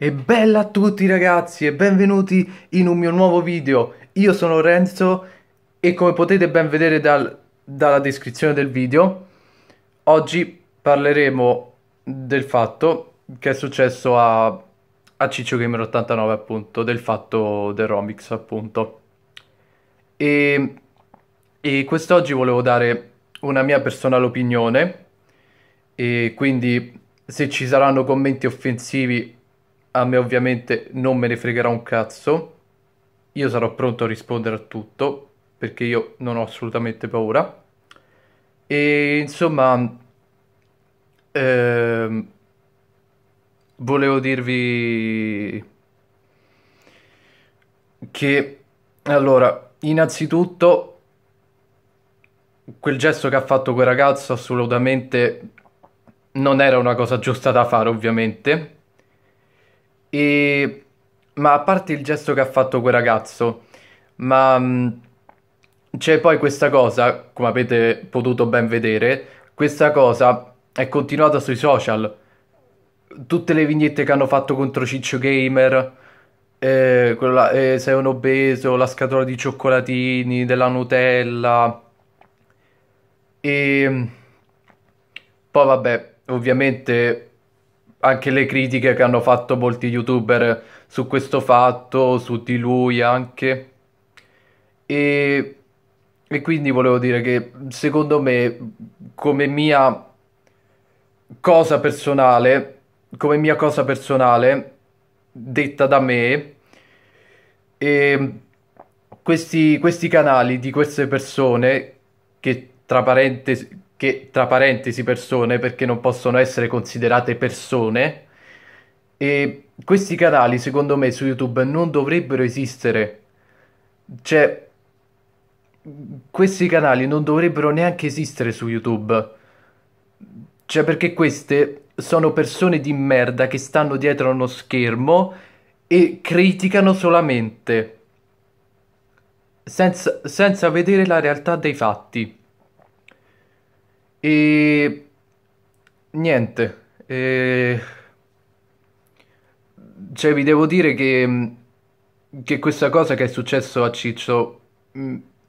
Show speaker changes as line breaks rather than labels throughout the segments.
E bella a tutti ragazzi e benvenuti in un mio nuovo video Io sono Renzo e come potete ben vedere dal, dalla descrizione del video Oggi parleremo del fatto che è successo a, a Ciccio Gamer 89 appunto Del fatto del Romix appunto E, e quest'oggi volevo dare una mia personale opinione E quindi se ci saranno commenti offensivi a me ovviamente non me ne fregherà un cazzo, io sarò pronto a rispondere a tutto perché io non ho assolutamente paura e insomma ehm, volevo dirvi che allora innanzitutto quel gesto che ha fatto quel ragazzo assolutamente non era una cosa giusta da fare ovviamente e... Ma a parte il gesto che ha fatto quel ragazzo, ma mm, c'è poi questa cosa, come avete potuto ben vedere, questa cosa è continuata sui social. Tutte le vignette che hanno fatto contro Ciccio Gamer, eh, quella, eh, sei un obeso, la scatola di cioccolatini, della Nutella. E mm, poi vabbè, ovviamente anche le critiche che hanno fatto molti youtuber su questo fatto, su di lui anche. E, e quindi volevo dire che secondo me, come mia cosa personale, come mia cosa personale, detta da me, e ehm, questi, questi canali di queste persone, che tra parentesi che tra parentesi persone perché non possono essere considerate persone e questi canali secondo me su YouTube non dovrebbero esistere cioè questi canali non dovrebbero neanche esistere su YouTube cioè perché queste sono persone di merda che stanno dietro uno schermo e criticano solamente senza, senza vedere la realtà dei fatti e niente, e... cioè vi devo dire che, che questa cosa che è successo a Ciccio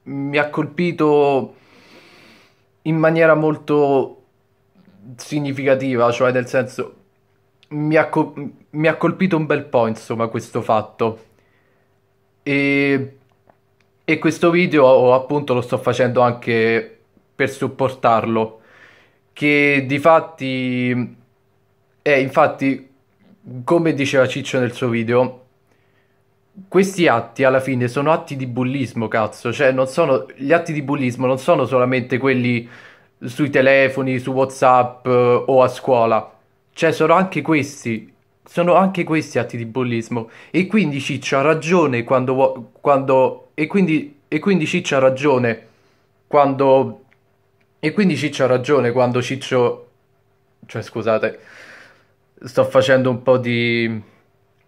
mi ha colpito in maniera molto significativa, cioè nel senso mi ha, co- mi ha colpito un bel po' insomma questo fatto. E, e questo video appunto lo sto facendo anche per supportarlo che di fatti è eh, infatti come diceva Ciccio nel suo video questi atti alla fine sono atti di bullismo cazzo cioè non sono gli atti di bullismo non sono solamente quelli sui telefoni su whatsapp eh, o a scuola cioè sono anche questi sono anche questi atti di bullismo e quindi Ciccio ha ragione quando, quando e quindi e quindi Ciccio ha ragione quando e quindi Ciccio ha ragione quando Ciccio... Cioè, scusate, sto facendo un po' di...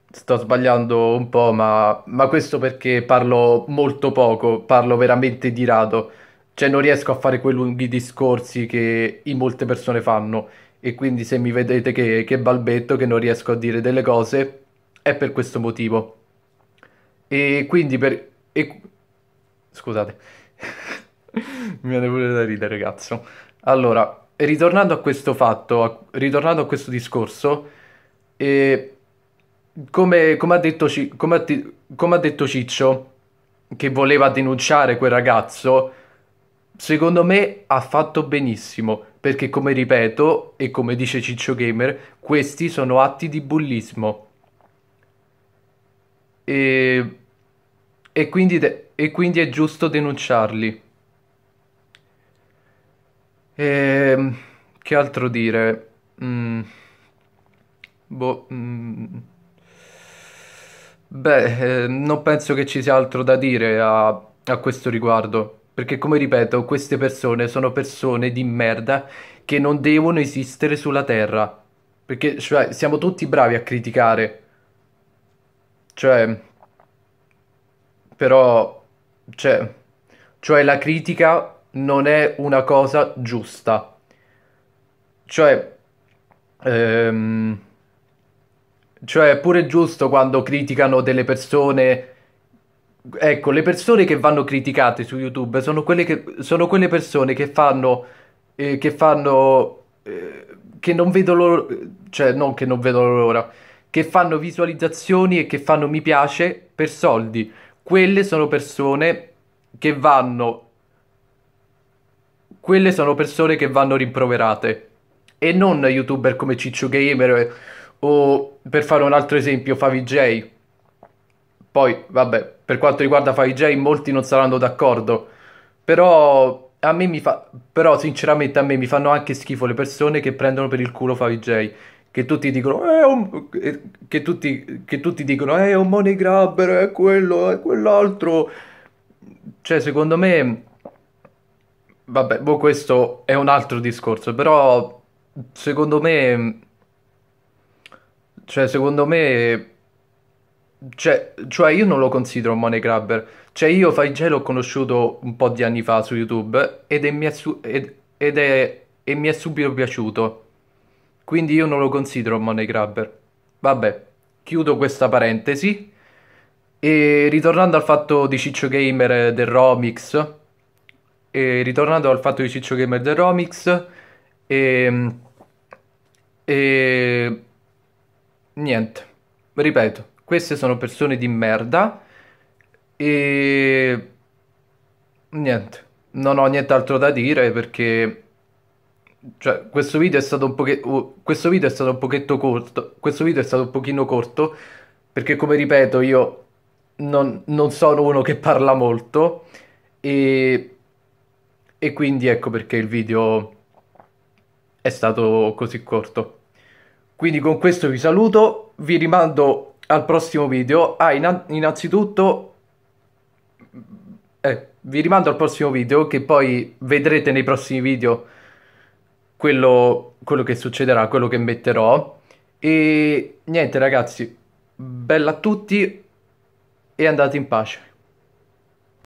Sto sbagliando un po', ma, ma questo perché parlo molto poco, parlo veramente di rado. Cioè, non riesco a fare quei lunghi discorsi che in molte persone fanno. E quindi se mi vedete che, che balbetto, che non riesco a dire delle cose, è per questo motivo. E quindi per... E... Scusate. Mi viene pure da ridere, cazzo. Allora, ritornando a questo fatto, a, ritornando a questo discorso, eh, come, come, ha detto, come, ha, come ha detto Ciccio, che voleva denunciare quel ragazzo, secondo me ha fatto benissimo, perché come ripeto e come dice Ciccio Gamer, questi sono atti di bullismo. E, e, quindi, de- e quindi è giusto denunciarli. E, ehm, che altro dire? Mm, boh, mm, beh, ehm, non penso che ci sia altro da dire a, a questo riguardo. Perché, come ripeto, queste persone sono persone di merda che non devono esistere sulla Terra. Perché, cioè, siamo tutti bravi a criticare. Cioè, però, cioè, cioè la critica non è una cosa giusta. Cioè, ehm, cioè è pure giusto quando criticano delle persone. Ecco, le persone che vanno criticate su YouTube sono quelle, che, sono quelle persone che fanno. Eh, che fanno. Eh, che non vedo loro. cioè, non che non vedo l'ora. Che fanno visualizzazioni e che fanno mi piace per soldi. Quelle sono persone che vanno quelle sono persone che vanno rimproverate e non youtuber come Ciccio Gamer eh, o per fare un altro esempio Favij. Poi vabbè, per quanto riguarda Favij molti non saranno d'accordo, però a me mi fa però sinceramente a me mi fanno anche schifo le persone che prendono per il culo Favij che tutti dicono eh, un... Eh, che, tutti, che tutti dicono è eh, un money grabber, è quello, è quell'altro. Cioè, secondo me Vabbè, boh, questo è un altro discorso, però secondo me, cioè, secondo me, cioè, cioè io non lo considero un money grabber. Cioè, io Fai l'ho conosciuto un po' di anni fa su YouTube ed è, mi, è ed, ed è, e mi è subito piaciuto. Quindi io non lo considero un money grabber. Vabbè, chiudo questa parentesi. E ritornando al fatto di Ciccio Gamer del Romix, e ritornando al fatto di Ciccio Gamer The Romix e, ehm, e niente, ripeto, queste sono persone di merda e niente, non ho nient'altro da dire perché cioè, questo video è stato un pochetto questo video è stato un pochetto corto, questo video è stato un pochino corto perché come ripeto io non, non sono uno che parla molto e e quindi ecco perché il video è stato così corto. Quindi con questo vi saluto, vi rimando al prossimo video. Ah, innanzitutto eh, vi rimando al prossimo video che poi vedrete nei prossimi video quello, quello che succederà, quello che metterò. E niente ragazzi, bella a tutti e andate in pace.